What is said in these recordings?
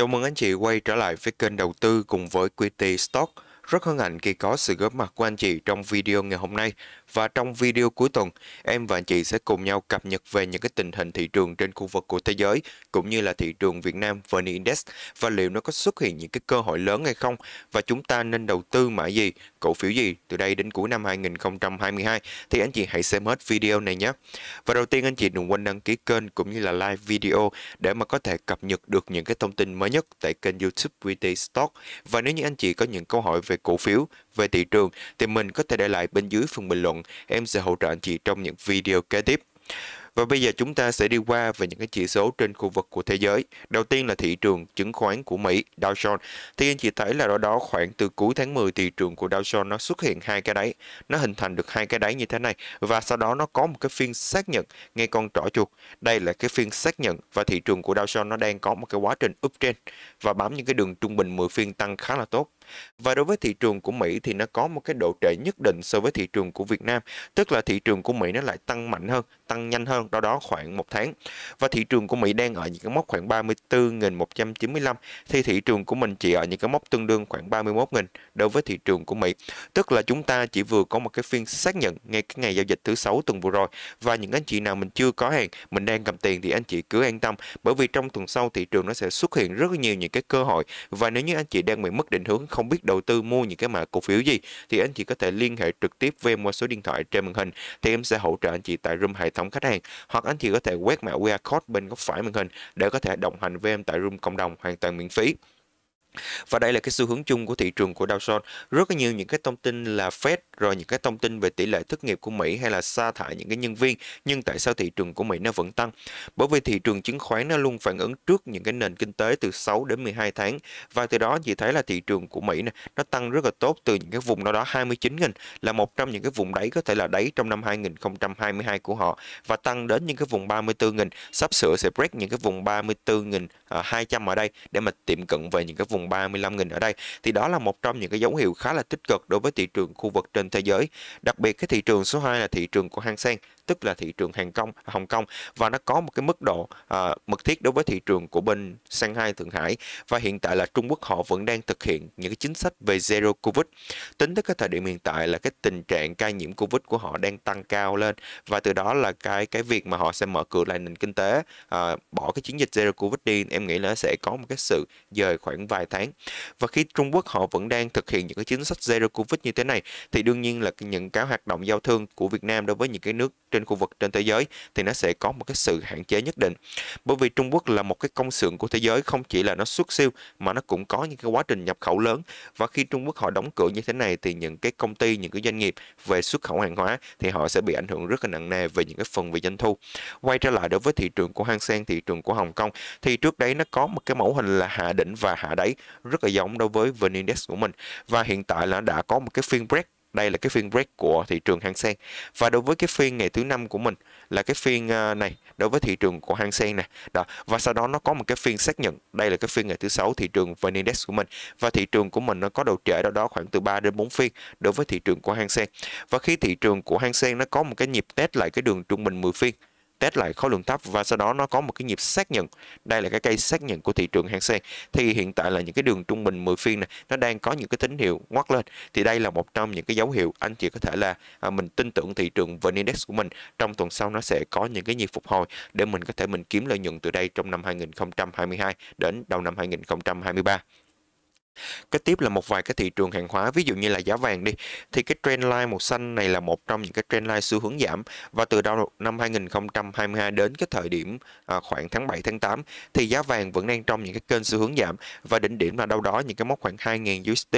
Chào mừng anh chị quay trở lại với kênh đầu tư cùng với Quity Stock. Rất hân hạnh khi có sự góp mặt của anh chị trong video ngày hôm nay và trong video cuối tuần, em và anh chị sẽ cùng nhau cập nhật về những cái tình hình thị trường trên khu vực của thế giới cũng như là thị trường Việt Nam VN Index và liệu nó có xuất hiện những cái cơ hội lớn hay không và chúng ta nên đầu tư mã gì, cổ phiếu gì từ đây đến cuối năm 2022 thì anh chị hãy xem hết video này nhé. Và đầu tiên anh chị đừng quên đăng ký kênh cũng như là like video để mà có thể cập nhật được những cái thông tin mới nhất tại kênh YouTube VT Stock. Và nếu như anh chị có những câu hỏi về cổ phiếu, về thị trường thì mình có thể để lại bên dưới phần bình luận. Em sẽ hỗ trợ anh chị trong những video kế tiếp. Và bây giờ chúng ta sẽ đi qua về những cái chỉ số trên khu vực của thế giới. Đầu tiên là thị trường chứng khoán của Mỹ, Dow Jones. Thì anh chị thấy là đó đó khoảng từ cuối tháng 10 thị trường của Dow Jones nó xuất hiện hai cái đáy. Nó hình thành được hai cái đáy như thế này và sau đó nó có một cái phiên xác nhận ngay con trỏ chuột. Đây là cái phiên xác nhận và thị trường của Dow Jones nó đang có một cái quá trình uptrend và bám những cái đường trung bình 10 phiên tăng khá là tốt và đối với thị trường của Mỹ thì nó có một cái độ trễ nhất định so với thị trường của Việt Nam, tức là thị trường của Mỹ nó lại tăng mạnh hơn, tăng nhanh hơn, đó đó khoảng một tháng. Và thị trường của Mỹ đang ở những cái mốc khoảng 34.195 thì thị trường của mình chỉ ở những cái mốc tương đương khoảng 31.000 đối với thị trường của Mỹ. Tức là chúng ta chỉ vừa có một cái phiên xác nhận ngay cái ngày giao dịch thứ sáu tuần vừa rồi và những anh chị nào mình chưa có hàng, mình đang cầm tiền thì anh chị cứ an tâm bởi vì trong tuần sau thị trường nó sẽ xuất hiện rất nhiều những cái cơ hội và nếu như anh chị đang bị mất định hướng không không biết đầu tư mua những cái mã cổ phiếu gì thì anh chị có thể liên hệ trực tiếp về qua số điện thoại trên màn hình thì em sẽ hỗ trợ anh chị tại room hệ thống khách hàng hoặc anh chị có thể quét mã QR code bên góc phải màn hình để có thể đồng hành với em tại room cộng đồng hoàn toàn miễn phí. Và đây là cái xu hướng chung của thị trường của Dow Jones. Rất là nhiều những cái thông tin là Fed, rồi những cái thông tin về tỷ lệ thất nghiệp của Mỹ hay là sa thải những cái nhân viên. Nhưng tại sao thị trường của Mỹ nó vẫn tăng? Bởi vì thị trường chứng khoán nó luôn phản ứng trước những cái nền kinh tế từ 6 đến 12 tháng. Và từ đó chỉ thấy là thị trường của Mỹ này, nó tăng rất là tốt từ những cái vùng đó đó 29 nghìn là một trong những cái vùng đáy có thể là đáy trong năm 2022 của họ và tăng đến những cái vùng 34 nghìn sắp sửa sẽ break những cái vùng 34 nghìn 200 à, ở đây để mà tiệm cận về những cái vùng vùng 35.000 ở đây thì đó là một trong những cái dấu hiệu khá là tích cực đối với thị trường khu vực trên thế giới. Đặc biệt cái thị trường số 2 là thị trường của Hang Seng tức là thị trường hàng Kông, Hồng Kông và nó có một cái mức độ à, mật thiết đối với thị trường của bên Shanghai, Thượng Hải và hiện tại là Trung Quốc họ vẫn đang thực hiện những cái chính sách về zero covid. Tính tới cái thời điểm hiện tại là cái tình trạng ca nhiễm covid của họ đang tăng cao lên và từ đó là cái cái việc mà họ sẽ mở cửa lại nền kinh tế à, bỏ cái chiến dịch zero covid đi em nghĩ là sẽ có một cái sự dời khoảng vài tháng và khi Trung Quốc họ vẫn đang thực hiện những cái chính sách zero covid như thế này thì đương nhiên là những cái hoạt động giao thương của Việt Nam đối với những cái nước trên trên khu vực trên thế giới thì nó sẽ có một cái sự hạn chế nhất định bởi vì Trung Quốc là một cái công xưởng của thế giới không chỉ là nó xuất siêu mà nó cũng có những cái quá trình nhập khẩu lớn và khi Trung Quốc họ đóng cửa như thế này thì những cái công ty những cái doanh nghiệp về xuất khẩu hàng hóa thì họ sẽ bị ảnh hưởng rất là nặng nề về những cái phần về doanh thu quay trở lại đối với thị trường của Hang Seng thị trường của Hồng Kông thì trước đấy nó có một cái mẫu hình là hạ đỉnh và hạ đáy rất là giống đối với VN Index của mình và hiện tại là đã có một cái phiên break đây là cái phiên break của thị trường Hang Seng. Và đối với cái phiên ngày thứ năm của mình là cái phiên à, này đối với thị trường của Hang Seng này. Đó. Và sau đó nó có một cái phiên xác nhận. Đây là cái phiên ngày thứ sáu thị trường VN Index của mình và thị trường của mình nó có độ trễ đó đó khoảng từ 3 đến 4 phiên đối với thị trường của Hang Seng. Và khi thị trường của Hang Seng nó có một cái nhịp test lại cái đường trung bình 10 phiên test lại khối lượng thấp và sau đó nó có một cái nhịp xác nhận đây là cái cây xác nhận của thị trường hang sen thì hiện tại là những cái đường trung bình 10 phiên này nó đang có những cái tín hiệu ngoắt lên thì đây là một trong những cái dấu hiệu anh chị có thể là à, mình tin tưởng thị trường vn index của mình trong tuần sau nó sẽ có những cái nhịp phục hồi để mình có thể mình kiếm lợi nhuận từ đây trong năm 2022 đến đầu năm 2023 Kế tiếp là một vài cái thị trường hàng hóa, ví dụ như là giá vàng đi, thì cái trend line màu xanh này là một trong những cái trend line xu hướng giảm và từ đầu năm 2022 đến cái thời điểm à, khoảng tháng 7 tháng 8 thì giá vàng vẫn đang trong những cái kênh xu hướng giảm và đỉnh điểm là đâu đó những cái mốc khoảng 2.000 USD.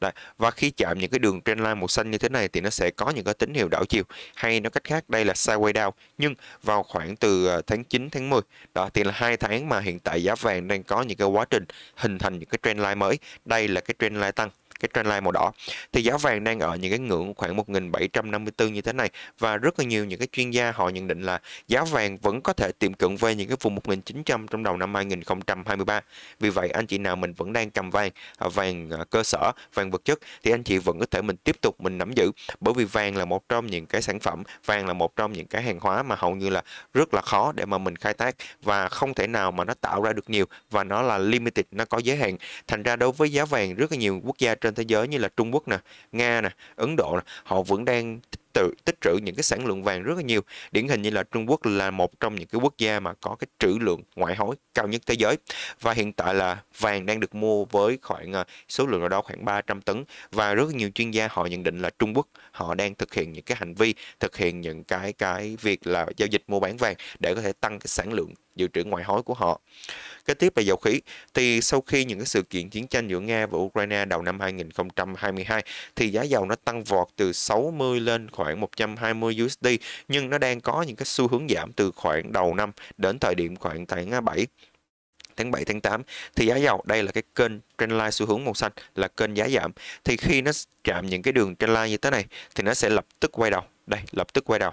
Đấy. Và khi chạm những cái đường trend line màu xanh như thế này thì nó sẽ có những cái tín hiệu đảo chiều hay nó cách khác đây là sideways down nhưng vào khoảng từ à, tháng 9 tháng 10 đó thì là hai tháng mà hiện tại giá vàng đang có những cái quá trình hình thành những cái trend line mới đây là cái trend lai tăng cái trendline màu đỏ thì giá vàng đang ở những cái ngưỡng khoảng 1754 như thế này và rất là nhiều những cái chuyên gia họ nhận định là giá vàng vẫn có thể tiệm cận về những cái vùng 1900 trong đầu năm 2023 vì vậy anh chị nào mình vẫn đang cầm vàng à, vàng à, cơ sở vàng vật chất thì anh chị vẫn có thể mình tiếp tục mình nắm giữ bởi vì vàng là một trong những cái sản phẩm vàng là một trong những cái hàng hóa mà hầu như là rất là khó để mà mình khai thác và không thể nào mà nó tạo ra được nhiều và nó là limited nó có giới hạn thành ra đối với giá vàng rất là nhiều quốc gia trên trên thế giới như là Trung Quốc nè, Nga nè, Ấn Độ nè, họ vẫn đang tự tích trữ những cái sản lượng vàng rất là nhiều. Điển hình như là Trung Quốc là một trong những cái quốc gia mà có cái trữ lượng ngoại hối cao nhất thế giới và hiện tại là vàng đang được mua với khoảng à, số lượng nào đó khoảng 300 tấn và rất nhiều chuyên gia họ nhận định là Trung Quốc họ đang thực hiện những cái hành vi, thực hiện những cái cái việc là giao dịch mua bán vàng để có thể tăng cái sản lượng dự trữ ngoại hối của họ. Kế tiếp là dầu khí, thì sau khi những cái sự kiện chiến tranh giữa Nga và Ukraine đầu năm 2022 thì giá dầu nó tăng vọt từ 60 lên khoảng 120 USD nhưng nó đang có những cái xu hướng giảm từ khoảng đầu năm đến thời điểm khoảng tháng 7 tháng 7 tháng 8 thì giá dầu đây là cái kênh trendline xu hướng màu xanh là kênh giá giảm thì khi nó chạm những cái đường trendline như thế này thì nó sẽ lập tức quay đầu đây, lập tức quay đầu.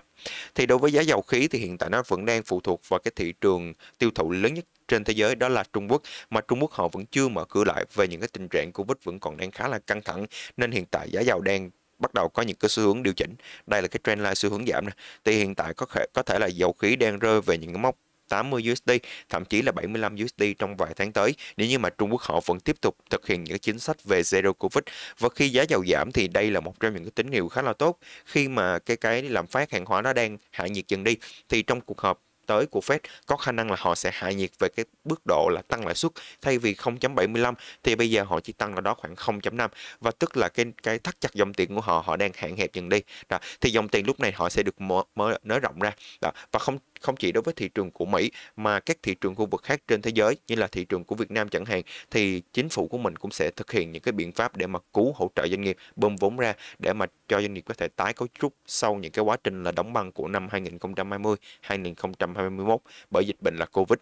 Thì đối với giá dầu khí thì hiện tại nó vẫn đang phụ thuộc vào cái thị trường tiêu thụ lớn nhất trên thế giới đó là Trung Quốc mà Trung Quốc họ vẫn chưa mở cửa lại về những cái tình trạng Covid vẫn còn đang khá là căng thẳng nên hiện tại giá dầu đang bắt đầu có những cái xu hướng điều chỉnh. Đây là cái trend line xu hướng giảm này. Thì hiện tại có thể có thể là dầu khí đang rơi về những cái mốc 80 USD, thậm chí là 75 USD trong vài tháng tới nếu như mà Trung Quốc họ vẫn tiếp tục thực hiện những chính sách về zero covid. Và khi giá dầu giảm thì đây là một trong những cái tín hiệu khá là tốt khi mà cái cái làm phát hàng hóa nó đang hạ nhiệt dần đi thì trong cuộc họp tới của Fed có khả năng là họ sẽ hạ nhiệt về cái bước độ là tăng lãi suất thay vì 0.75 thì bây giờ họ chỉ tăng là đó khoảng 0.5 và tức là cái cái thắt chặt dòng tiền của họ họ đang hạn hẹp dần đi. Đó. Thì dòng tiền lúc này họ sẽ được mở, mở nới rộng ra. Đó. Và không không chỉ đối với thị trường của Mỹ mà các thị trường khu vực khác trên thế giới như là thị trường của Việt Nam chẳng hạn thì chính phủ của mình cũng sẽ thực hiện những cái biện pháp để mà cứu hỗ trợ doanh nghiệp bơm vốn ra để mà cho doanh nghiệp có thể tái cấu trúc sau những cái quá trình là đóng băng của năm 2020 2021 bởi dịch bệnh là Covid.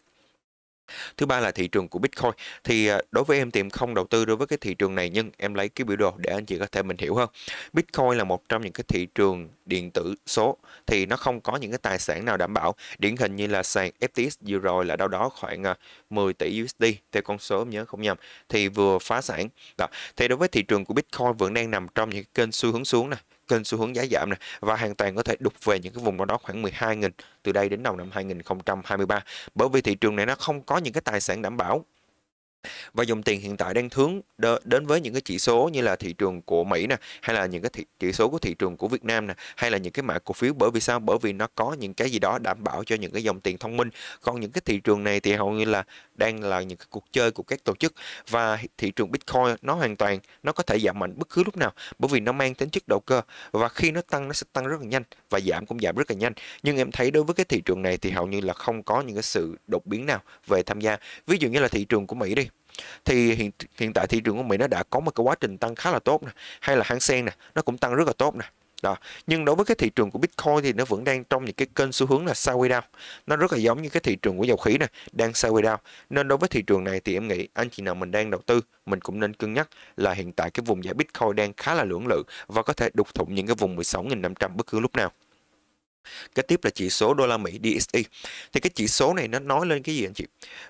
Thứ ba là thị trường của Bitcoin. Thì à, đối với em tìm không đầu tư đối với cái thị trường này nhưng em lấy cái biểu đồ để anh chị có thể mình hiểu hơn. Bitcoin là một trong những cái thị trường điện tử số thì nó không có những cái tài sản nào đảm bảo. Điển hình như là sàn FTX vừa rồi là đâu đó khoảng 10 à, tỷ USD theo con số nhớ không nhầm thì vừa phá sản. Đó. Thì đối với thị trường của Bitcoin vẫn đang nằm trong những kênh xu hướng xuống này kênh xu hướng giá giảm này và hoàn toàn có thể đục về những cái vùng đó, đó khoảng 12.000 từ đây đến đầu năm 2023 bởi vì thị trường này nó không có những cái tài sản đảm bảo và dòng tiền hiện tại đang hướng đến với những cái chỉ số như là thị trường của Mỹ nè hay là những cái thị, chỉ số của thị trường của Việt Nam nè hay là những cái mã cổ phiếu bởi vì sao bởi vì nó có những cái gì đó đảm bảo cho những cái dòng tiền thông minh còn những cái thị trường này thì hầu như là đang là những cái cuộc chơi của các tổ chức và thị trường Bitcoin nó hoàn toàn nó có thể giảm mạnh bất cứ lúc nào bởi vì nó mang tính chất đầu cơ và khi nó tăng nó sẽ tăng rất là nhanh và giảm cũng giảm rất là nhanh nhưng em thấy đối với cái thị trường này thì hầu như là không có những cái sự đột biến nào về tham gia ví dụ như là thị trường của Mỹ đi thì hiện hiện tại thị trường của Mỹ nó đã có một cái quá trình tăng khá là tốt nè hay là hang sen nè nó cũng tăng rất là tốt nè đó nhưng đối với cái thị trường của bitcoin thì nó vẫn đang trong những cái kênh xu hướng là sideways down nó rất là giống như cái thị trường của dầu khí này đang sideways down nên đối với thị trường này thì em nghĩ anh chị nào mình đang đầu tư mình cũng nên cân nhắc là hiện tại cái vùng giá bitcoin đang khá là lưỡng lự và có thể đục thủng những cái vùng 16.500 bất cứ lúc nào Kế tiếp là chỉ số đô la Mỹ DXY. Thì cái chỉ số này nó nói lên cái gì anh chị?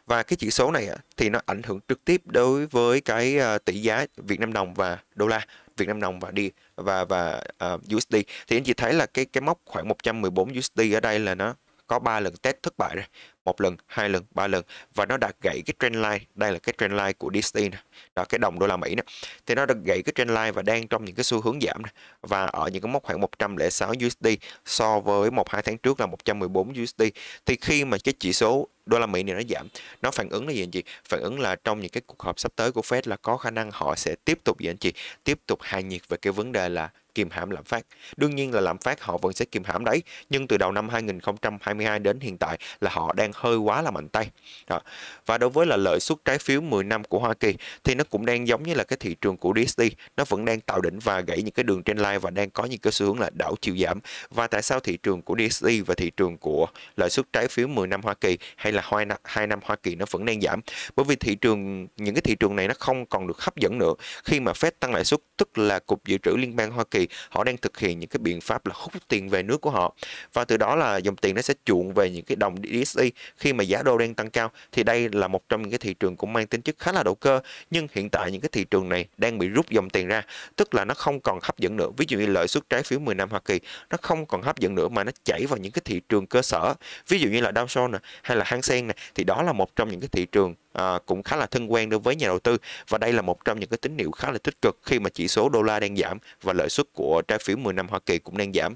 Và cái chỉ số này thì nó ảnh hưởng trực tiếp đối với cái à, tỷ giá Việt Nam đồng và đô la, Việt Nam đồng và đi và và uh, à, USD. Thì anh chị thấy là cái cái mốc khoảng 114 USD ở đây là nó có 3 lần test thất bại rồi một lần hai lần ba lần và nó đã gãy cái trendline đây là cái trendline của Disney nè đó cái đồng đô la Mỹ nè thì nó đã gãy cái trendline và đang trong những cái xu hướng giảm nè và ở những cái mốc khoảng 106 USD so với một hai tháng trước là 114 USD thì khi mà cái chỉ số đô la Mỹ này nó giảm nó phản ứng là gì anh chị phản ứng là trong những cái cuộc họp sắp tới của Fed là có khả năng họ sẽ tiếp tục gì anh chị tiếp tục hạ nhiệt về cái vấn đề là kiềm hãm lạm phát. Đương nhiên là lạm phát họ vẫn sẽ kiềm hãm đấy, nhưng từ đầu năm 2022 đến hiện tại là họ đang hơi quá là mạnh tay. Đó. Và đối với là lợi suất trái phiếu 10 năm của Hoa Kỳ thì nó cũng đang giống như là cái thị trường của DSD, nó vẫn đang tạo đỉnh và gãy những cái đường trên line và đang có những cái xu hướng là đảo chiều giảm. Và tại sao thị trường của DSD và thị trường của lợi suất trái phiếu 10 năm Hoa Kỳ hay là 2 năm Hoa Kỳ nó vẫn đang giảm? Bởi vì thị trường những cái thị trường này nó không còn được hấp dẫn nữa khi mà Fed tăng lãi suất tức là cục dự trữ liên bang Hoa Kỳ họ đang thực hiện những cái biện pháp là hút tiền về nước của họ và từ đó là dòng tiền nó sẽ chuộng về những cái đồng DXY khi mà giá đô đang tăng cao thì đây là một trong những cái thị trường cũng mang tính chất khá là đầu cơ nhưng hiện tại những cái thị trường này đang bị rút dòng tiền ra tức là nó không còn hấp dẫn nữa ví dụ như lợi suất trái phiếu 10 năm Hoa Kỳ nó không còn hấp dẫn nữa mà nó chảy vào những cái thị trường cơ sở ví dụ như là Dow Jones này, hay là Hang Seng này thì đó là một trong những cái thị trường à, cũng khá là thân quen đối với nhà đầu tư và đây là một trong những cái tín hiệu khá là tích cực khi mà chỉ số đô la đang giảm và lợi suất của trái phiếu 10 năm Hoa Kỳ cũng đang giảm.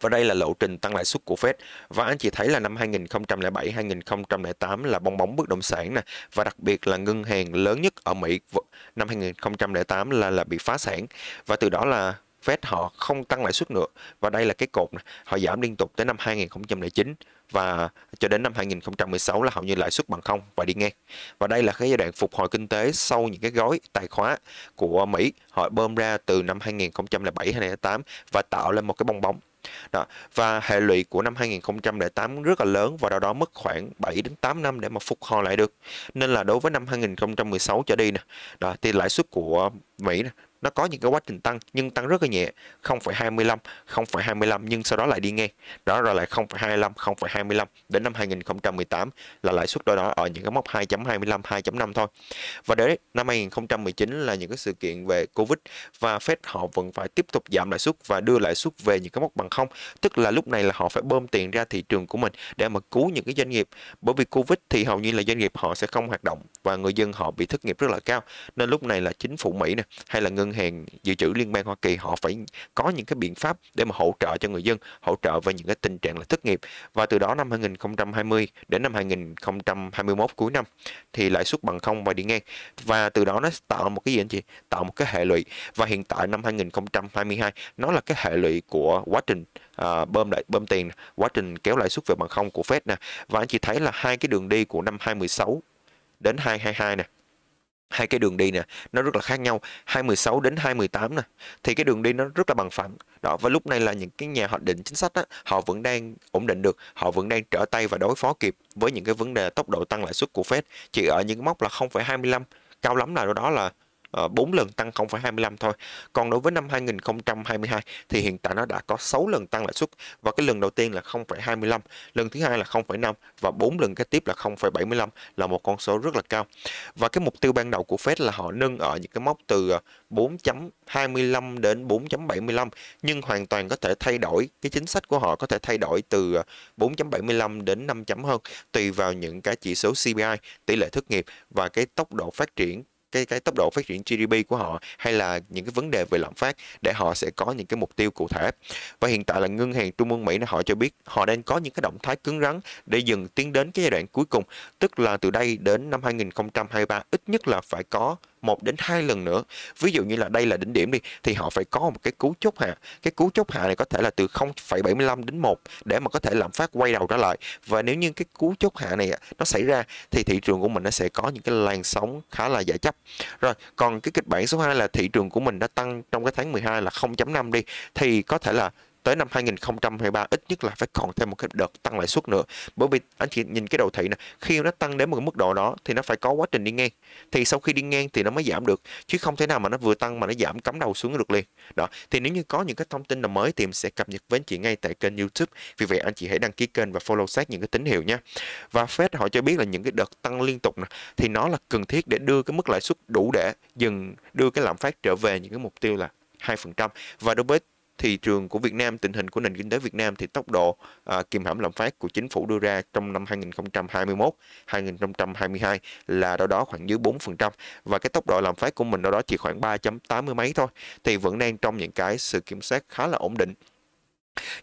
Và đây là lộ trình tăng lãi suất của Fed. Và anh chị thấy là năm 2007, 2008 là bong bóng bất động sản nè và đặc biệt là ngân hàng lớn nhất ở Mỹ năm 2008 là là bị phá sản và từ đó là Fed họ không tăng lãi suất nữa và đây là cái cột này. họ giảm liên tục tới năm 2009 và cho đến năm 2016 là hầu như lãi suất bằng không và đi ngang. Và đây là cái giai đoạn phục hồi kinh tế sau những cái gói tài khoá của Mỹ họ bơm ra từ năm 2007 2008 và tạo lên một cái bong bóng đó. Và hệ lụy của năm 2008 rất là lớn và đâu đó mất khoảng 7 đến 8 năm để mà phục hồi lại được. Nên là đối với năm 2016 trở đi nè, thì lãi suất của Mỹ nó có những cái quá trình tăng nhưng tăng rất là nhẹ 0,25 0,25 nhưng sau đó lại đi ngang đó rồi lại 0,25 0,25 đến năm 2018 là lãi suất đó đó ở những cái mốc 2.25 2.5 thôi và đến năm 2019 là những cái sự kiện về Covid và Fed họ vẫn phải tiếp tục giảm lãi suất và đưa lãi suất về những cái mốc bằng không tức là lúc này là họ phải bơm tiền ra thị trường của mình để mà cứu những cái doanh nghiệp bởi vì Covid thì hầu như là doanh nghiệp họ sẽ không hoạt động và người dân họ bị thất nghiệp rất là cao nên lúc này là chính phủ Mỹ này hay là ngân hàng dự trữ liên bang Hoa Kỳ họ phải có những cái biện pháp để mà hỗ trợ cho người dân, hỗ trợ với những cái tình trạng là thất nghiệp và từ đó năm 2020 đến năm 2021 cuối năm thì lãi suất bằng không và đi ngang và từ đó nó tạo một cái gì anh chị tạo một cái hệ lụy và hiện tại năm 2022 nó là cái hệ lụy của quá trình à, bơm đại bơm tiền quá trình kéo lãi suất về bằng không của Fed nè và anh chị thấy là hai cái đường đi của năm 2016 đến 2022 nè hai cái đường đi nè nó rất là khác nhau 216 đến 218 nè thì cái đường đi nó rất là bằng phẳng đó và lúc này là những cái nhà hoạch định chính sách á, họ vẫn đang ổn định được họ vẫn đang trở tay và đối phó kịp với những cái vấn đề tốc độ tăng lãi suất của Fed chỉ ở những mốc là 0,25 cao lắm là đâu đó là 4 ờ, lần tăng 0,25 thôi. Còn đối với năm 2022 thì hiện tại nó đã có 6 lần tăng lãi suất và cái lần đầu tiên là 0,25, lần thứ hai là 0,5 và 4 lần kế tiếp là 0,75 là một con số rất là cao. Và cái mục tiêu ban đầu của Fed là họ nâng ở những cái mốc từ 4.25 ờ, đến 4.75 nhưng hoàn toàn có thể thay đổi cái chính sách của họ có thể thay đổi từ 4.75 ờ, đến 5 chấm hơn tùy vào những cái chỉ số CPI, tỷ lệ thất nghiệp và cái tốc độ phát triển cái cái tốc độ phát triển GDP của họ hay là những cái vấn đề về lạm phát để họ sẽ có những cái mục tiêu cụ thể và hiện tại là ngân hàng trung ương Mỹ họ cho biết họ đang có những cái động thái cứng rắn để dừng tiến đến cái giai đoạn cuối cùng tức là từ đây đến năm 2023 ít nhất là phải có một đến hai lần nữa ví dụ như là đây là đỉnh điểm đi thì họ phải có một cái cú chốt hạ cái cú chốt hạ này có thể là từ 0,75 đến 1 để mà có thể lạm phát quay đầu trở lại và nếu như cái cú chốt hạ này nó xảy ra thì thị trường của mình nó sẽ có những cái làn sóng khá là giải chấp rồi, còn cái kịch bản số 2 là thị trường của mình đã tăng trong cái tháng 12 là 0.5 đi thì có thể là tới năm 2023 ít nhất là phải còn thêm một cái đợt tăng lãi suất nữa bởi vì anh chị nhìn cái đầu thị nè khi nó tăng đến một cái mức độ đó thì nó phải có quá trình đi ngang thì sau khi đi ngang thì nó mới giảm được chứ không thể nào mà nó vừa tăng mà nó giảm cắm đầu xuống được liền đó thì nếu như có những cái thông tin nào mới thì mình sẽ cập nhật với anh chị ngay tại kênh youtube vì vậy anh chị hãy đăng ký kênh và follow sát những cái tín hiệu nha và Fed họ cho biết là những cái đợt tăng liên tục này, thì nó là cần thiết để đưa cái mức lãi suất đủ để dừng đưa cái lạm phát trở về những cái mục tiêu là 2% và đối với thị trường của Việt Nam, tình hình của nền kinh tế Việt Nam thì tốc độ à, kìm hãm lạm phát của chính phủ đưa ra trong năm 2021, 2022 là đâu đó khoảng dưới 4% và cái tốc độ lạm phát của mình đâu đó chỉ khoảng 3.80 mấy thôi thì vẫn đang trong những cái sự kiểm soát khá là ổn định.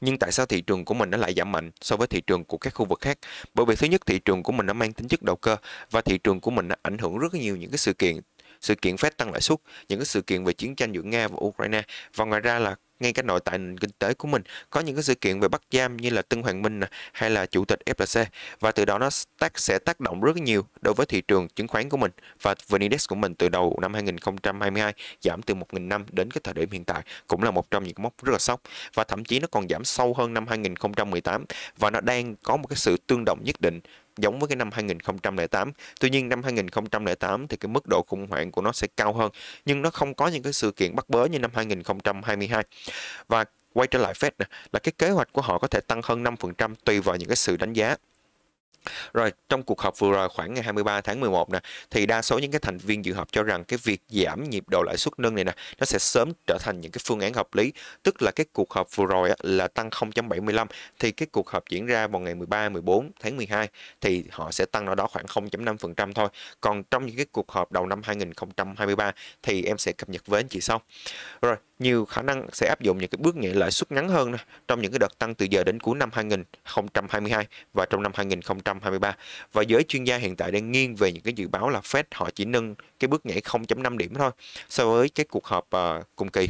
Nhưng tại sao thị trường của mình nó lại giảm mạnh so với thị trường của các khu vực khác? Bởi vì thứ nhất thị trường của mình nó mang tính chất đầu cơ và thị trường của mình nó ảnh hưởng rất nhiều những cái sự kiện sự kiện phép tăng lãi suất, những cái sự kiện về chiến tranh giữa Nga và Ukraine và ngoài ra là ngay cả nội tại nền kinh tế của mình có những cái sự kiện về bắt giam như là Tân Hoàng Minh hay là chủ tịch FLC và từ đó nó tác sẽ tác động rất nhiều đối với thị trường chứng khoán của mình và VN Index của mình từ đầu năm 2022 giảm từ 1.500 đến cái thời điểm hiện tại cũng là một trong những mốc rất là sốc và thậm chí nó còn giảm sâu hơn năm 2018 và nó đang có một cái sự tương đồng nhất định giống với cái năm 2008. Tuy nhiên năm 2008 thì cái mức độ khủng hoảng của nó sẽ cao hơn nhưng nó không có những cái sự kiện bắt bớ như năm 2022. Và quay trở lại Fed nè, là cái kế hoạch của họ có thể tăng hơn 5% tùy vào những cái sự đánh giá. Rồi, trong cuộc họp vừa rồi khoảng ngày 23 tháng 11 nè, thì đa số những cái thành viên dự họp cho rằng cái việc giảm nhịp độ lãi suất nâng này nè, nó sẽ sớm trở thành những cái phương án hợp lý, tức là cái cuộc họp vừa rồi á, là tăng 0.75 thì cái cuộc họp diễn ra vào ngày 13 14 tháng 12 thì họ sẽ tăng nó đó khoảng 0.5% thôi. Còn trong những cái cuộc họp đầu năm 2023 thì em sẽ cập nhật với anh chị sau. Rồi, nhiều khả năng sẽ áp dụng những cái bước nhẹ lãi suất ngắn hơn trong những cái đợt tăng từ giờ đến cuối năm 2022 và trong năm 2023. Và giới chuyên gia hiện tại đang nghiêng về những cái dự báo là Fed họ chỉ nâng cái bước nhảy 0.5 điểm thôi so với cái cuộc họp ờ, cùng kỳ.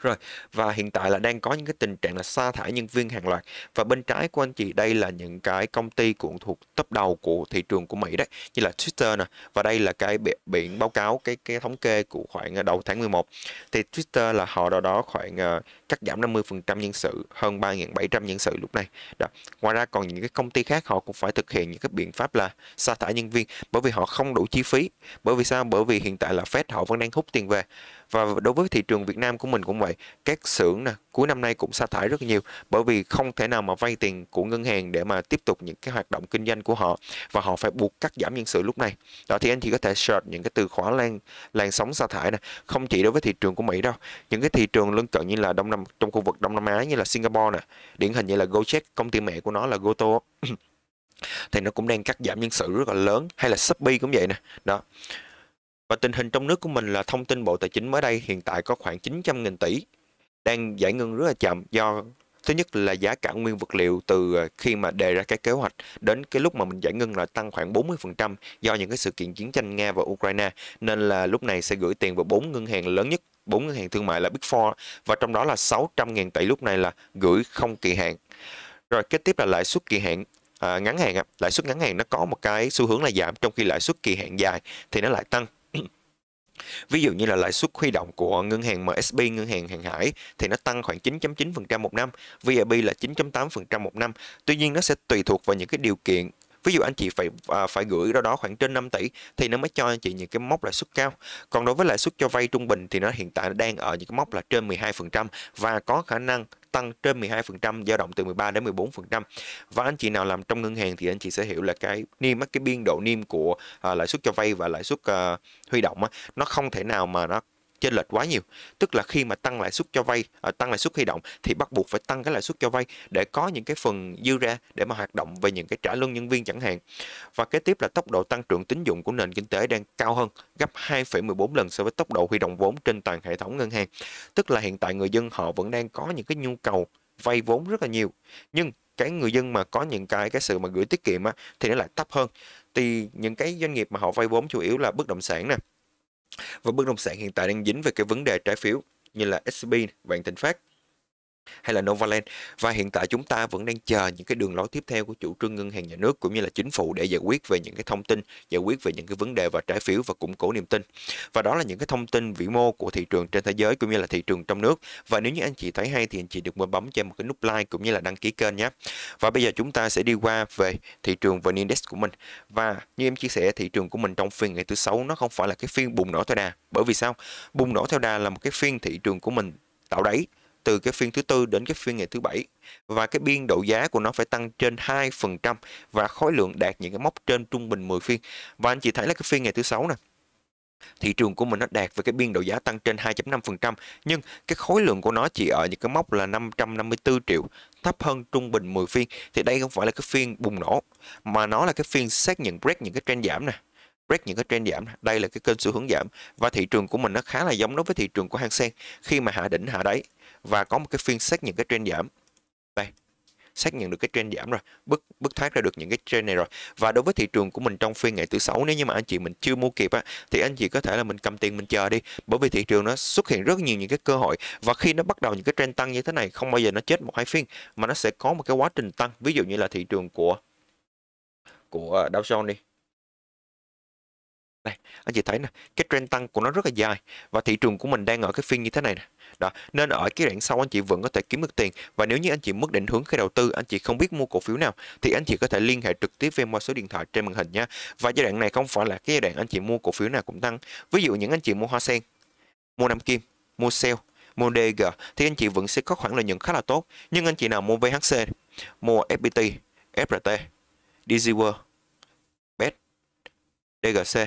Rồi, và hiện tại là đang có những cái tình trạng là sa thải nhân viên hàng loạt. Và bên trái của anh chị đây là những cái công ty cũng thuộc top đầu của thị trường của Mỹ đấy, như là Twitter nè. Và đây là cái biển báo cáo cái cái thống kê của khoảng à, đầu tháng 11. Thì Twitter là họ đó đó khoảng uh, cắt giảm 50% nhân sự, hơn 3.700 nhân sự lúc này. Đó. Ngoài ra còn những cái công ty khác họ cũng phải thực hiện những cái biện pháp là sa thải nhân viên bởi vì họ không đủ chi phí. Bởi vì sao? Bởi vì hiện tại là Fed họ vẫn đang hút tiền về. Và đối với thị trường Việt Nam của mình cũng cũng vậy các xưởng nè cuối năm nay cũng sa thải rất nhiều bởi vì không thể nào mà vay tiền của ngân hàng để mà tiếp tục những cái hoạt động kinh doanh của họ và họ phải buộc cắt giảm nhân sự lúc này đó thì anh chị có thể search những cái từ khóa lan làn sóng sa thải này không chỉ đối với thị trường của Mỹ đâu những cái thị trường lân cận như là đông nam trong khu vực Đông Nam Á như là Singapore nè điển hình như là Gojek công ty mẹ của nó là Goto thì nó cũng đang cắt giảm nhân sự rất là lớn hay là Shopee cũng vậy nè đó và tình hình trong nước của mình là thông tin Bộ Tài chính mới đây hiện tại có khoảng 900.000 tỷ đang giải ngân rất là chậm do thứ nhất là giá cả nguyên vật liệu từ ờ, khi mà đề ra cái kế hoạch đến cái lúc mà mình giải ngân là tăng khoảng 40% do những cái sự kiện chiến tranh Nga và Ukraine nên là lúc này sẽ gửi tiền vào bốn ngân hàng lớn nhất bốn ngân hàng thương mại là Big Four và trong đó là 600.000 tỷ lúc này là gửi không kỳ hạn. Rồi kế tiếp là lãi suất kỳ hạn à, ngắn hạn à. lãi suất ngắn hạn nó có một cái xu hướng là giảm trong khi lãi suất kỳ hạn dài thì nó lại tăng Ví dụ như là lãi suất huy động của ngân hàng MSB, ngân hàng hàng hải thì nó tăng khoảng 9.9% một năm, VIB là 9.8% một năm. Tuy nhiên nó sẽ tùy thuộc vào những cái điều kiện ví dụ anh chị phải à, phải gửi đâu đó khoảng trên 5 tỷ thì nó mới cho anh chị những cái mốc lãi suất cao còn đối với lãi suất cho vay trung bình thì nó hiện tại đang ở những cái mốc là trên 12% và có khả năng tăng trên 12%, dao động từ 13 đến 14%. Và anh chị nào làm trong ngân hàng thì anh chị sẽ hiểu là cái niêm cái biên độ niêm của à, lãi suất cho vay và lãi suất à, huy động á, nó không thể nào mà nó chênh lệch quá nhiều tức là khi mà tăng lãi suất cho vay à, tăng lãi suất huy động thì bắt buộc phải tăng cái lãi suất cho vay để có những cái phần dư ra để mà hoạt động về những cái trả lương nhân viên chẳng hạn và kế tiếp là tốc độ tăng trưởng tín dụng của nền kinh tế đang cao hơn gấp 2,14 lần so với tốc độ huy động vốn trên toàn hệ thống ngân hàng tức là hiện tại người dân họ vẫn đang có những cái nhu cầu vay vốn rất là nhiều nhưng cái người dân mà có những cái cái sự mà gửi tiết kiệm á, thì nó lại thấp hơn thì những cái doanh nghiệp mà họ vay vốn chủ yếu là bất động sản nè và bất động sản hiện tại đang dính về cái vấn đề trái phiếu như là SCB, Vạn Thịnh Phát hay là Novaland và hiện tại chúng ta vẫn đang chờ những cái đường lối tiếp theo của chủ trương ngân hàng nhà nước cũng như là chính phủ để giải quyết về những cái thông tin giải quyết về những cái vấn đề và trái phiếu và củng cố niềm tin và đó là những cái thông tin vĩ mô của thị trường trên thế giới cũng như là thị trường trong nước và nếu như anh chị thấy hay thì anh chị được bấm cho một cái nút like cũng như là đăng ký kênh nhé và bây giờ chúng ta sẽ đi qua về thị trường vn index của mình và như em chia sẻ thị trường của mình trong phiên ngày thứ sáu nó không phải là cái phiên bùng nổ theo đà bởi vì sao bùng nổ theo đà là một cái phiên thị trường của mình tạo đáy từ cái phiên thứ tư đến cái phiên ngày thứ bảy và cái biên độ giá của nó phải tăng trên 2% và khối lượng đạt những cái mốc trên trung bình 10 phiên. Và anh chị thấy là cái phiên ngày thứ sáu nè, thị trường của mình nó đạt với cái biên độ giá tăng trên 2.5% nhưng cái khối lượng của nó chỉ ở những cái mốc là 554 triệu thấp hơn trung bình 10 phiên thì đây không phải là cái phiên bùng nổ mà nó là cái phiên xác nhận break những cái trend giảm nè break những cái trend giảm đây là cái kênh xu hướng giảm và thị trường của mình nó khá là giống đối với thị trường của hang sen khi mà hạ đỉnh hạ đáy và có một cái phiên xác nhận cái trend giảm đây xác nhận được cái trend giảm rồi bứt bứt thoát ra được những cái trend này rồi và đối với thị trường của mình trong phiên ngày thứ sáu nếu như mà anh chị mình chưa mua kịp á thì anh chị có thể là mình cầm tiền mình chờ đi bởi vì thị trường nó xuất hiện rất nhiều những cái cơ hội và khi nó bắt đầu những cái trend tăng như thế này không bao giờ nó chết một hai phiên mà nó sẽ có một cái quá trình tăng ví dụ như là thị trường của của Dow Jones đi đây, anh chị thấy nè, cái trend tăng của nó rất là dài và thị trường của mình đang ở cái phiên như thế này nè. Đó, nên ở cái đoạn sau anh chị vẫn có thể kiếm được tiền và nếu như anh chị mất định hướng khi đầu tư, anh chị không biết mua cổ phiếu nào thì anh chị có thể liên hệ trực tiếp với qua số điện thoại trên màn hình nha. Và giai đoạn này không phải là cái giai đoạn anh chị mua cổ phiếu nào cũng tăng. Ví dụ những anh chị mua hoa sen, mua nam kim, mua sale, mua DG thì anh chị vẫn sẽ có khoản lợi nhuận khá là tốt. Nhưng anh chị nào mua VHC, mua FPT, FRT, DZWorld, BET, DGC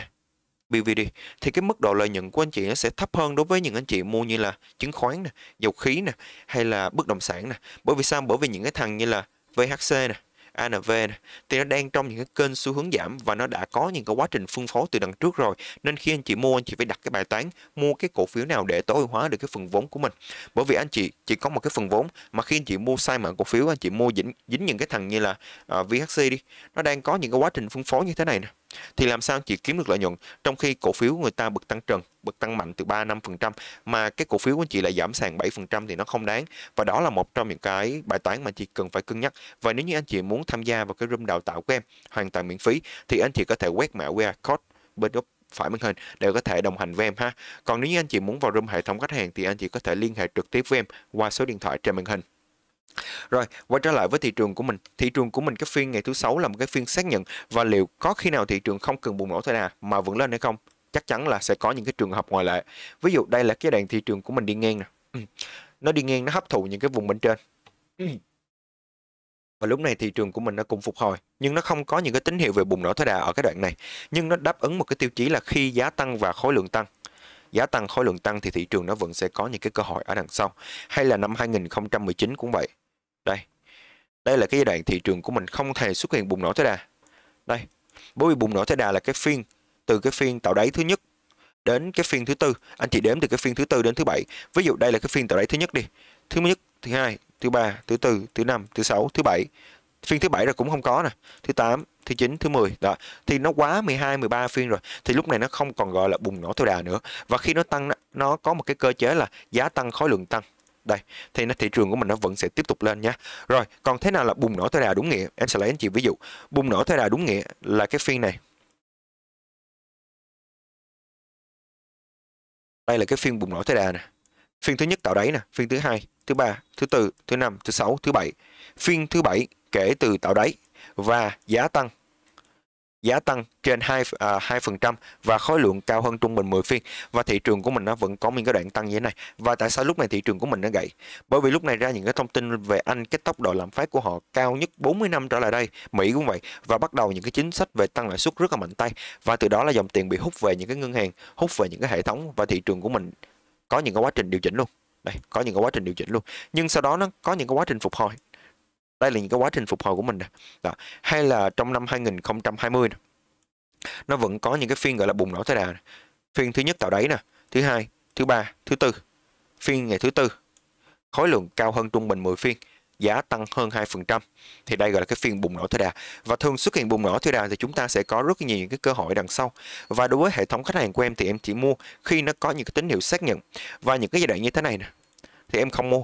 BVD thì cái mức độ lợi nhuận của anh chị nó sẽ thấp hơn đối với những anh chị mua như là chứng khoán nè, dầu khí nè hay là bất động sản nè. Bởi vì sao? Bởi vì những cái thằng như là VHC nè, ANV này, thì nó đang trong những cái kênh xu hướng giảm và nó đã có những cái quá trình phân phối từ đằng trước rồi nên khi anh chị mua anh chị phải đặt cái bài toán mua cái cổ phiếu nào để tối ưu hóa được cái phần vốn của mình bởi vì anh chị chỉ có một cái phần vốn mà khi anh chị mua sai mã cổ phiếu anh chị mua dính dính những cái thằng như là uh, ờ, VHC đi nó đang có những cái quá trình phân phối như thế này nè thì làm sao chị kiếm được lợi nhuận trong khi cổ phiếu người ta bật tăng trần bật tăng mạnh từ 3 trăm mà cái cổ phiếu của chị lại giảm sàn 7% thì nó không đáng và đó là một trong những cái bài toán mà chị cần phải cân nhắc và nếu như anh chị muốn tham gia vào cái room đào tạo của em hoàn toàn miễn phí thì anh chị có thể quét mã QR code bên góc phải màn hình để có thể đồng hành với em ha. Còn nếu như anh chị muốn vào room hệ thống khách hàng thì anh chị có thể liên hệ trực tiếp với em qua số điện thoại trên màn hình. Rồi, quay trở lại với thị trường của mình. Thị trường của mình cái phiên ngày thứ sáu là một cái phiên xác nhận và liệu có khi nào thị trường không cần bùng nổ thôi nào mà vẫn lên hay không? Chắc chắn là sẽ có những cái trường hợp ngoại lệ. Ví dụ đây là cái đoạn thị trường của mình đi ngang nè. Ừ, nó đi ngang nó hấp thụ những cái vùng bên trên. Ừ. Và lúc này thị trường của mình nó cũng phục hồi nhưng nó không có những cái tín hiệu về bùng nổ tối đà ở cái đoạn này. Nhưng nó đáp ứng một cái tiêu chí là khi giá tăng và khối lượng tăng giá tăng khối lượng tăng thì thị trường nó vẫn sẽ có những cái cơ hội ở đằng sau. Hay là năm 2019 cũng vậy, đây. Đây là cái giai đoạn thị trường của mình không thể xuất hiện bùng nổ thế đà Đây. Bởi vì bùng nổ thế đà là cái phiên từ cái phiên tạo đáy thứ nhất đến cái phiên thứ tư, anh chị đếm từ cái phiên thứ tư đến thứ bảy. Ví dụ đây là cái phiên tạo đáy thứ nhất đi. Thứ nhất, thứ hai, thứ ba, thứ tư, thứ năm, thứ sáu, thứ bảy. Phiên thứ bảy là cũng không có nè, thứ tám thứ 9, thứ 10 đó. Thì nó quá 12, 13 phiên rồi thì lúc này nó không còn gọi là bùng nổ tối đà nữa. Và khi nó tăng nó có một cái cơ chế là giá tăng khối lượng tăng đây thì nó thị trường của mình nó vẫn sẽ tiếp tục lên nhé rồi còn thế nào là bùng nổ theo đà đúng nghĩa em sẽ lấy anh chị ví dụ bùng nổ theo đà đúng nghĩa là cái phiên này đây là cái phiên bùng nổ theo đà nè phiên thứ nhất tạo đáy nè phiên thứ hai thứ ba thứ tư thứ năm thứ sáu thứ bảy phiên thứ bảy kể từ tạo đáy và giá tăng giá tăng trên 2 à, 2% và khối lượng cao hơn trung bình 10 phiên và thị trường của mình nó vẫn có những cái đoạn tăng như thế này. Và tại sao lúc này thị trường của mình nó gãy? Bởi vì lúc này ra những cái thông tin về Anh cái tốc độ lạm phát của họ cao nhất 40 năm trở lại đây, Mỹ cũng vậy và bắt đầu những cái chính sách về tăng lãi suất rất là mạnh tay và từ đó là dòng tiền bị hút về những cái ngân hàng, hút về những cái hệ thống và thị trường của mình có những cái quá trình điều chỉnh luôn. Đây, có những cái quá trình điều chỉnh luôn. Nhưng sau đó nó có những cái quá trình phục hồi đây là những cái quá trình phục hồi của mình nè đó. hay là trong năm 2020 nè, nó vẫn có những cái phiên gọi là bùng nổ thế đà phiên thứ nhất tạo đáy nè thứ hai thứ ba thứ tư phiên ngày thứ tư khối lượng cao hơn trung bình 10 phiên giá tăng hơn 2% thì đây gọi là cái phiên bùng nổ thế đà và thường xuất hiện bùng nổ thế đà thì chúng ta sẽ có rất nhiều những cái cơ hội đằng sau và đối với hệ thống khách hàng của em thì em chỉ mua khi nó có những cái tín hiệu xác nhận và những cái giai đoạn như thế này nè thì em không mua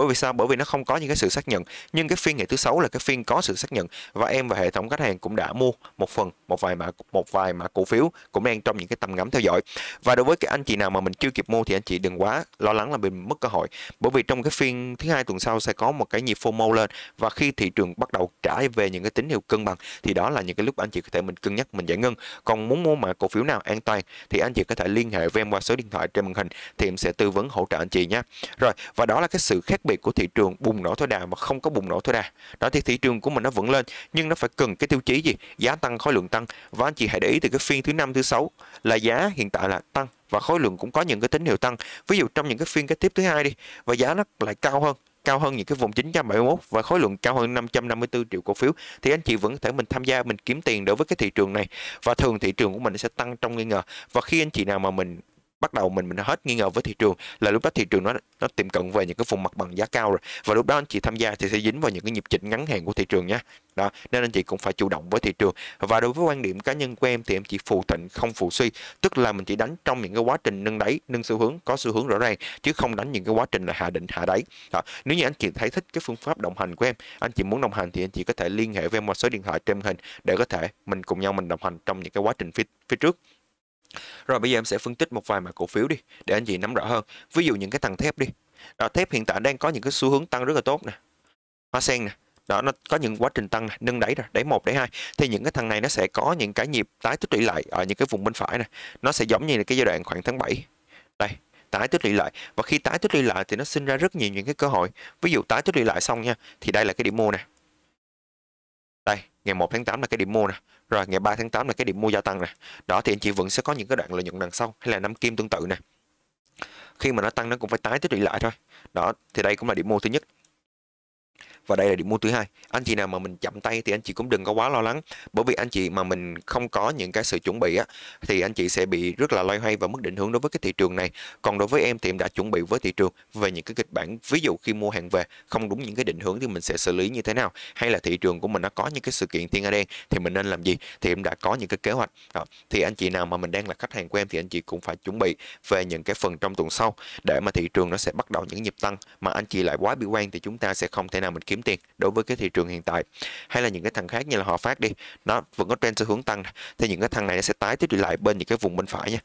bởi vì sao bởi vì nó không có những cái sự xác nhận nhưng cái phiên ngày thứ sáu là cái phiên có sự xác nhận và em và hệ thống khách hàng cũng đã mua một phần một vài mã một vài mã cổ phiếu cũng đang trong những cái tầm ngắm theo dõi và đối với cái anh chị nào mà mình chưa kịp mua thì anh chị đừng quá lo lắng là mình mất cơ hội bởi vì trong cái phiên thứ hai tuần sau sẽ có một cái nhịp FOMO lên và khi thị trường bắt đầu trả về những cái tín hiệu cân bằng thì đó là những cái lúc anh chị có thể mình cân nhắc mình giải ngân còn muốn mua mã cổ phiếu nào an toàn thì anh chị có thể liên hệ với em qua số điện thoại trên màn hình thì em sẽ tư vấn hỗ trợ anh chị nhé rồi và đó là cái sự khác biệt biệt của thị trường bùng nổ thôi đà mà không có bùng nổ tối đà, đó thì thị trường của mình nó vẫn lên nhưng nó phải cần cái tiêu chí gì giá tăng khối lượng tăng và anh chị hãy để ý từ cái phiên thứ năm thứ sáu là giá hiện tại là tăng và khối lượng cũng có những cái tín hiệu tăng ví dụ trong những cái phiên cái tiếp thứ hai đi và giá nó lại cao hơn cao hơn những cái vùng 971 và khối lượng cao hơn 554 triệu cổ phiếu thì anh chị vẫn có thể mình tham gia mình kiếm tiền đối với cái thị trường này và thường thị trường của mình sẽ tăng trong nghi ngờ và khi anh chị nào mà mình bắt đầu mình mình hết nghi ngờ với thị trường là lúc đó thị trường nó nó tiệm cận về những cái vùng mặt bằng giá cao rồi và lúc đó anh chị tham gia thì sẽ dính vào những cái nhịp chỉnh ngắn hạn của thị trường nhé đó nên anh chị cũng phải chủ động với thị trường và đối với quan điểm cá nhân của em thì em chỉ phụ thịnh không phụ suy tức là mình chỉ đánh trong những cái quá trình nâng đáy nâng xu hướng có xu hướng rõ ràng chứ không đánh những cái quá trình là hạ định hạ đáy đó. nếu như anh chị thấy thích cái phương pháp đồng hành của em anh chị muốn đồng hành thì anh chị có thể liên hệ với em qua số điện thoại trên hình để có thể mình cùng nhau mình đồng hành trong những cái quá trình phía, phía trước rồi bây giờ em sẽ phân tích một vài mã cổ phiếu đi để anh chị nắm rõ hơn. Ví dụ những cái thằng thép đi. Đó thép hiện tại đang có những cái xu hướng tăng rất là tốt nè. Hoa sen nè, đó nó có những quá trình tăng nâng đáy rồi đáy một đáy hai thì những cái thằng này nó sẽ có những cái nhịp tái tích lũy lại ở những cái vùng bên phải này nó sẽ giống như là cái giai đoạn khoảng tháng 7 đây tái tích lũy lại và khi tái tích lũy lại thì nó sinh ra rất nhiều những cái cơ hội ví dụ tái tích lũy lại xong nha thì đây là cái điểm mua này đây, ngày 1 tháng 8 là cái điểm mua nè. Rồi ngày 3 tháng 8 là cái điểm mua gia tăng nè. Đó thì anh chị vẫn sẽ có những cái đoạn lợi nhuận đằng sau hay là năm kim tương tự nè. Khi mà nó tăng nó cũng phải tái tích lũy lại thôi. Đó, thì đây cũng là điểm mua thứ nhất và đây là điểm mua thứ hai anh chị nào mà mình chậm tay thì anh chị cũng đừng có quá lo lắng bởi vì anh chị mà mình không có những cái sự chuẩn bị á thì anh chị sẽ bị rất là loay hoay và mất định hướng đối với cái thị trường này còn đối với em thì em đã chuẩn bị với thị trường về những cái kịch bản ví dụ khi mua hàng về không đúng những cái định hướng thì mình sẽ xử lý như thế nào hay là thị trường của mình nó có những cái sự kiện thiên nga đen thì mình nên làm gì thì em đã có những cái kế hoạch à, thì anh chị nào mà mình đang là khách hàng của em thì anh chị cũng phải chuẩn bị về những cái phần trong tuần sau để mà thị trường nó sẽ bắt đầu những nhịp tăng mà anh chị lại quá bi quan thì chúng ta sẽ không thể nào mình kiếm kiếm tiền đối với cái thị trường hiện tại hay là những cái thằng khác như là họ phát đi nó vẫn có trend xu hướng tăng thì những cái thằng này nó sẽ tái tích lũy lại bên những cái vùng bên phải nha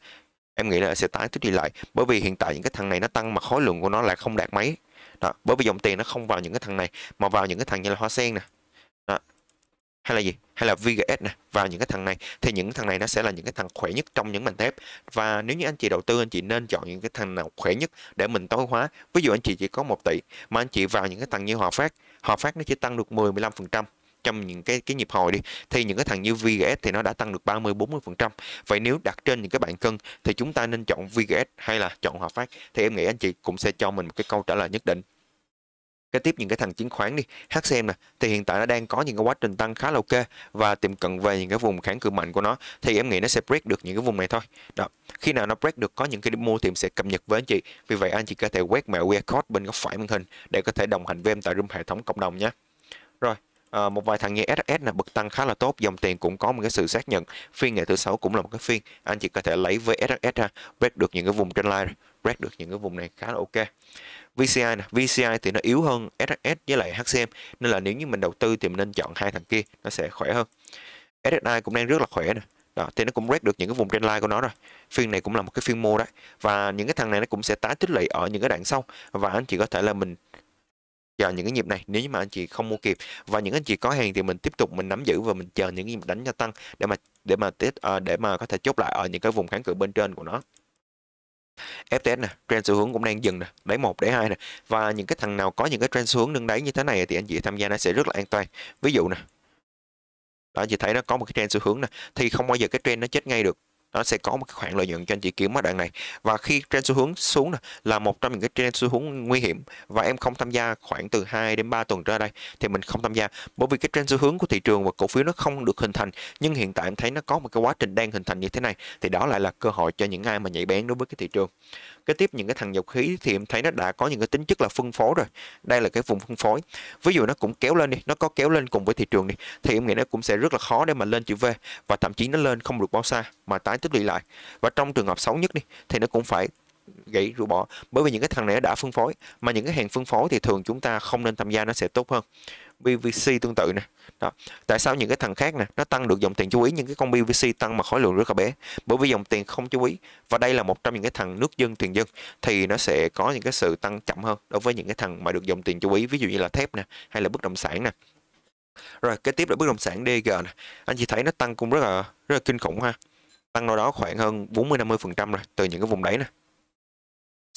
em nghĩ là sẽ tái tích lũy lại bởi vì hiện tại những cái thằng này nó tăng mà khối lượng của nó lại không đạt mấy đó bởi vì dòng tiền nó không vào những cái thằng này mà vào những cái thằng như là hoa sen nè đó hay là gì hay là VGS nè vào những cái thằng này thì những thằng này nó sẽ là những cái thằng khỏe nhất trong những mảnh thép và nếu như anh chị đầu tư anh chị nên chọn những cái thằng nào khỏe nhất để mình tối hóa ví dụ anh chị chỉ có 1 tỷ mà anh chị vào những cái thằng như Hòa Phát Hòa Phát nó chỉ tăng được 10 15% trong những cái cái nhịp hồi đi thì những cái thằng như VGS thì nó đã tăng được 30 40%. Vậy nếu đặt trên những cái bạn cân thì chúng ta nên chọn VGS hay là chọn Hòa Phát thì em nghĩ anh chị cũng sẽ cho mình một cái câu trả lời nhất định cái tiếp những cái thằng chứng khoán đi HCM nè thì hiện tại nó đang có những cái quá trình tăng khá là ok và tiệm cận về những cái vùng kháng cự mạnh của nó thì em nghĩ nó sẽ break được những cái vùng này thôi đó khi nào nó break được có những cái điểm mua thì em sẽ cập nhật với anh chị vì vậy anh chị có thể quét mã QR code bên góc phải màn hình để có thể đồng hành với em tại room hệ thống cộng đồng nhé rồi À, một vài thằng như SS là bật tăng khá là tốt dòng tiền cũng có một cái sự xác nhận phiên ngày thứ sáu cũng là một cái phiên anh chị có thể lấy với SS ra break được những cái vùng trên line break được những cái vùng này khá là ok VCI nè, VCI thì nó yếu hơn SHS với lại HCM nên là nếu như mình đầu tư thì mình nên chọn hai thằng kia nó sẽ khỏe hơn. SSI cũng đang rất là khỏe nè. Đó, thì nó cũng break được những cái vùng trendline của nó rồi. Phiên này cũng là một cái phiên mua đấy. Và những cái thằng này nó cũng sẽ tái tích lũy ở những cái đoạn sau và anh chị có thể là mình chờ những cái nhịp này nếu như mà anh chị không mua kịp và những anh chị có hàng thì mình tiếp tục mình nắm giữ và mình chờ những cái nhịp đánh cho tăng để mà để mà test ờ, để mà có thể chốt lại ở những cái vùng kháng cự bên trên của nó FTS nè, trend xu hướng cũng đang dừng nè, đáy 1, đáy 2 nè. Và những cái thằng nào có những cái trend xu hướng nâng đáy như thế này thì anh chị tham gia nó sẽ rất là an toàn. Ví dụ nè. Đó anh chị thấy nó có một cái trend xu hướng nè thì không bao giờ cái trend nó chết ngay được nó sẽ có một cái khoảng lợi nhuận cho anh chị kiếm ở đoạn này và khi trend xu hướng xuống là một trong những cái trend xu hướng nguy hiểm và em không tham gia khoảng từ 2 đến 3 tuần ra đây thì mình không tham gia bởi vì cái trend xu hướng của thị trường và cổ phiếu nó không được hình thành nhưng hiện tại em thấy nó có một cái quá trình đang hình thành như thế này thì đó lại là cơ hội cho những ai mà nhảy bén đối với cái thị trường cái tiếp những cái thằng dầu khí thì em thấy nó đã có những cái tính chất là phân phối rồi đây là cái vùng phân phối ví dụ nó cũng kéo lên đi nó có kéo lên cùng với thị trường đi thì em nghĩ nó cũng sẽ rất là khó để mà lên chữ V và thậm chí nó lên không được bao xa mà tái tích lũy lại và trong trường hợp xấu nhất đi thì nó cũng phải gãy rũ bỏ bởi vì những cái thằng này đã phân phối mà những cái hàng phân phối thì thường chúng ta không nên tham gia nó sẽ tốt hơn BVC tương tự nè đó. tại sao những cái thằng khác nè nó tăng được dòng tiền chú ý những cái con BVC tăng mà khối lượng rất là bé bởi vì dòng tiền không chú ý và đây là một trong những cái thằng nước dân tiền dân thì nó sẽ có những cái sự tăng chậm hơn đối với những cái thằng mà được dòng tiền chú ý ví dụ như là thép nè hay là bất động sản nè rồi kế tiếp là bất động sản DG nè anh chị thấy nó tăng cũng rất là rất là kinh khủng ha tăng đâu đó khoảng hơn 40-50% rồi từ những cái vùng đấy nè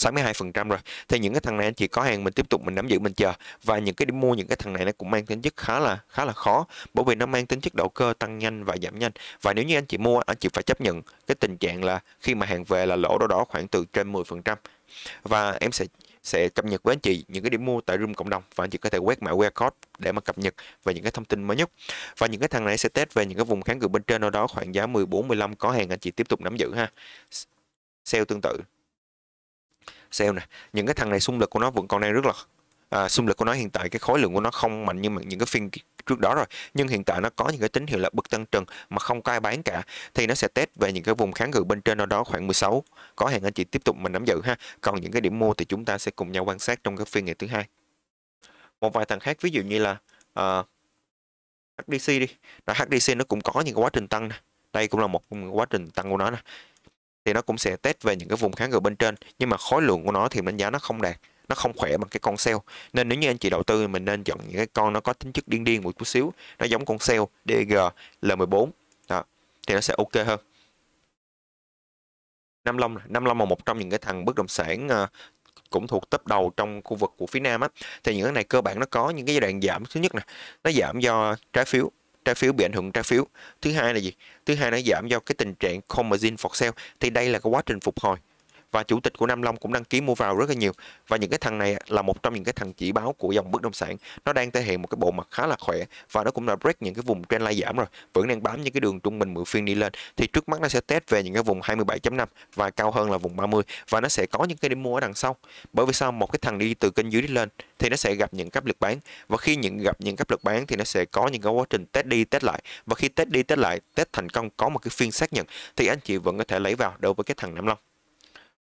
62% rồi thì những cái thằng này anh chị có hàng mình tiếp tục mình nắm giữ mình chờ và những cái điểm mua những cái thằng này nó cũng mang tính chất khá là khá là khó bởi vì nó mang tính chất đầu cơ tăng nhanh và giảm nhanh và nếu như anh chị mua anh chị phải chấp nhận cái tình trạng là khi mà hàng về là lỗ đâu đó khoảng từ trên 10% và em sẽ sẽ cập nhật với anh chị những cái điểm mua tại room cộng đồng và anh chị có thể quét mã QR code để mà cập nhật về những cái thông tin mới nhất. Và những cái thằng này sẽ test về những cái vùng kháng cự bên trên ở đó khoảng giá 14 15 có hàng anh chị tiếp tục nắm giữ ha. Sale tương tự. Sale nè, những cái thằng này xung lực của nó vẫn còn đang rất là à, xung lực của nó hiện tại cái khối lượng của nó không mạnh như những cái phiên trước đó rồi nhưng hiện tại nó có những cái tín hiệu là bực tăng trần mà không có ai bán cả thì nó sẽ test về những cái vùng kháng cự bên trên ở đó khoảng 16 có hẹn anh chị tiếp tục mình nắm giữ ha còn những cái điểm mua thì chúng ta sẽ cùng nhau quan sát trong cái phiên ngày thứ hai một vài thằng khác ví dụ như là uh, ờ, HDC đi là HDC nó cũng có những cái quá trình tăng này. đây cũng là một quá trình tăng của nó này. thì nó cũng sẽ test về những cái vùng kháng cự bên trên nhưng mà khối lượng của nó thì đánh giá nó không đạt nó không khỏe bằng cái con sale nên nếu như anh chị đầu tư mình nên chọn những cái con nó có tính chất điên điên một chút xíu nó giống con sale DG L14 đó thì nó sẽ ok hơn Nam Long Nam Long là một trong những cái thằng bất động sản ờ, cũng thuộc top đầu trong khu vực của phía Nam á thì những cái này cơ bản nó có những cái giai đoạn giảm thứ nhất nè nó giảm do trái phiếu trái phiếu bị ảnh hưởng trái phiếu thứ hai là gì thứ hai nó giảm do cái tình trạng commercial for sale thì đây là cái quá trình phục hồi và chủ tịch của Nam Long cũng đăng ký mua vào rất là nhiều và những cái thằng này là một trong những cái thằng chỉ báo của dòng bất động sản nó đang thể hiện một cái bộ mặt khá là khỏe và nó cũng đã break những cái vùng trend lai giảm rồi vẫn đang bám những cái đường trung bình 10 phiên đi lên thì trước mắt nó sẽ test về những cái vùng 27.5 và cao hơn là vùng 30 và nó sẽ có những cái điểm mua ở đằng sau bởi vì sao một cái thằng đi từ kênh dưới đi lên thì nó sẽ gặp những cấp lực bán và khi những gặp những cấp lực bán thì nó sẽ có những cái quá trình test đi test lại và khi test đi test lại test thành công có một cái phiên xác nhận thì anh chị vẫn có thể lấy vào đối với cái thằng Nam Long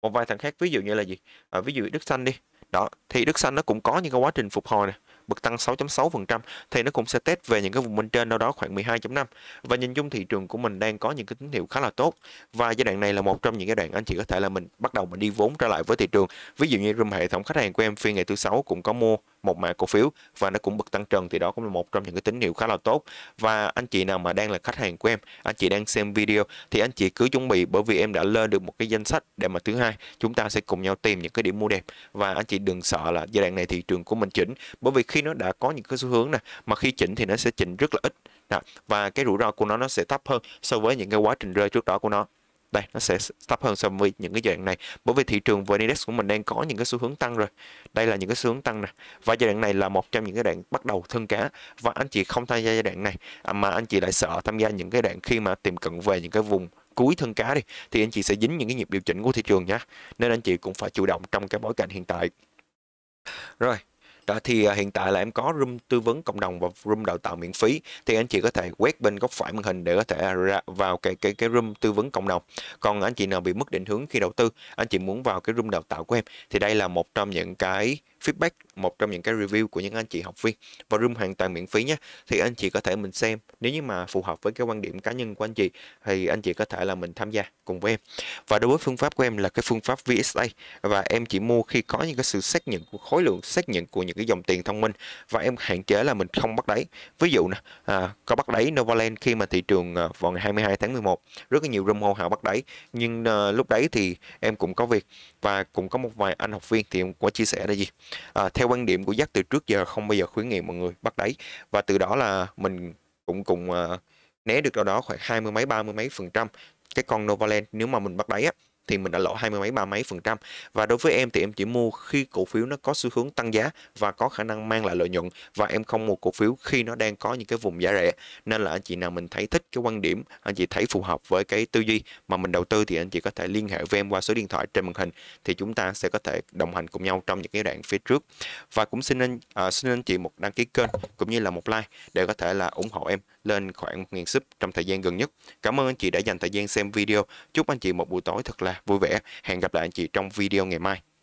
một vài thằng khác ví dụ như là gì à, ví dụ Đức Xanh đi đó thì Đức Xanh nó cũng có những cái quá trình phục hồi này bật tăng 6.6% thì nó cũng sẽ test về những cái vùng bên trên đâu đó khoảng 12.5 và nhìn chung thị trường của mình đang có những cái tín hiệu khá là tốt và giai đoạn này là một trong những cái đoạn anh chị có thể là mình bắt đầu mình đi vốn trở lại với thị trường ví dụ như room hệ thống khách hàng của em phiên ngày thứ sáu cũng có mua một mã cổ phiếu và nó cũng bật tăng trần thì đó cũng là một trong những cái tín hiệu khá là tốt và anh chị nào mà đang là khách hàng của em anh chị đang xem video thì anh chị cứ chuẩn bị bởi vì em đã lên được một cái danh sách để mà thứ hai chúng ta sẽ cùng nhau tìm những cái điểm mua đẹp và anh chị đừng sợ là giai đoạn này thị trường của mình chỉnh bởi vì khi khi nó đã có những cái xu hướng này mà khi chỉnh thì nó sẽ chỉnh rất là ít đó. và cái rủi ro của nó nó sẽ thấp hơn so với những cái quá trình rơi trước đó của nó đây nó sẽ thấp hơn so với những cái đoạn này bởi vì thị trường vn index của mình đang có những cái xu hướng tăng rồi đây là những cái xu hướng tăng nè và giai đoạn này là một trong những cái đoạn bắt đầu thân cá và anh chị không tham gia giai đoạn này à, mà anh chị lại sợ tham gia những cái đoạn khi mà tìm cận về những cái vùng cuối thân cá đi thì anh chị sẽ dính những cái nhịp điều chỉnh của thị trường nhé nên anh chị cũng phải chủ động trong cái bối cảnh hiện tại rồi đó à, thì à, hiện tại là em có room tư vấn cộng đồng và room đào tạo miễn phí thì anh chị có thể quét bên góc phải màn hình để có thể ra vào cái cái cái room tư vấn cộng đồng còn anh chị nào bị mất định hướng khi đầu tư anh chị muốn vào cái room đào tạo của em thì đây là một trong những cái feedback một trong những cái review của những anh chị học viên và room hoàn toàn miễn phí nhé thì anh chị có thể mình xem nếu như mà phù hợp với cái quan điểm cá nhân của anh chị thì anh chị có thể là mình tham gia cùng với em và đối với phương pháp của em là cái phương pháp VSA và em chỉ mua khi có những cái sự xác nhận của khối lượng xác nhận của những những cái dòng tiền thông minh và em hạn chế là mình không bắt đáy ví dụ nè à, có bắt đáy Novaland khi mà thị trường à, vào ngày 22 tháng 11 rất là nhiều room hô hào bắt đáy nhưng à, lúc đấy thì em cũng có việc và cũng có một vài anh học viên thì em có chia sẻ là gì à, theo quan điểm của giác từ trước giờ không bao giờ khuyến nghị mọi người bắt đáy và từ đó là mình cũng cùng à, né được đâu đó khoảng hai mươi mấy ba mươi mấy phần trăm cái con Novaland nếu mà mình bắt đáy á thì mình đã lỗ hai mươi mấy ba mấy phần trăm và đối với em thì em chỉ mua khi cổ phiếu nó có xu hướng tăng giá và có khả năng mang lại lợi nhuận và em không mua cổ phiếu khi nó đang có những cái vùng giá rẻ nên là anh chị nào mình thấy thích cái quan điểm anh chị thấy phù hợp với cái tư duy mà mình đầu tư thì anh chị có thể liên hệ với em qua số điện thoại trên màn hình thì chúng ta sẽ có thể đồng hành cùng nhau trong những cái đoạn phía trước và cũng xin anh à, xin anh chị một đăng ký kênh cũng như là một like để có thể là ủng hộ em lên khoảng 1.000 sub trong thời gian gần nhất. Cảm ơn anh chị đã dành thời gian xem video. Chúc anh chị một buổi tối thật là vui vẻ. Hẹn gặp lại anh chị trong video ngày mai.